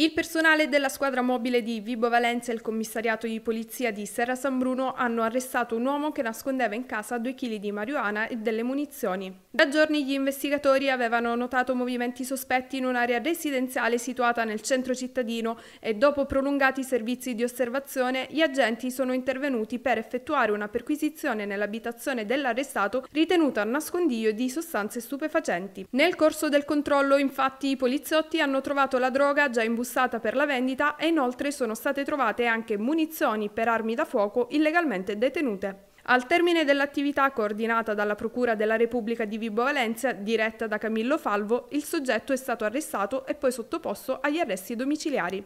Il personale della squadra mobile di Vibo Valencia e il commissariato di polizia di Serra San Bruno hanno arrestato un uomo che nascondeva in casa due kg di marijuana e delle munizioni. Da giorni gli investigatori avevano notato movimenti sospetti in un'area residenziale situata nel centro cittadino e dopo prolungati servizi di osservazione gli agenti sono intervenuti per effettuare una perquisizione nell'abitazione dell'arrestato ritenuta nascondiglio di sostanze stupefacenti. Nel corso del controllo infatti i poliziotti hanno trovato la droga già in busca usata per la vendita e inoltre sono state trovate anche munizioni per armi da fuoco illegalmente detenute. Al termine dell'attività coordinata dalla Procura della Repubblica di Vibo Valencia, diretta da Camillo Falvo, il soggetto è stato arrestato e poi sottoposto agli arresti domiciliari.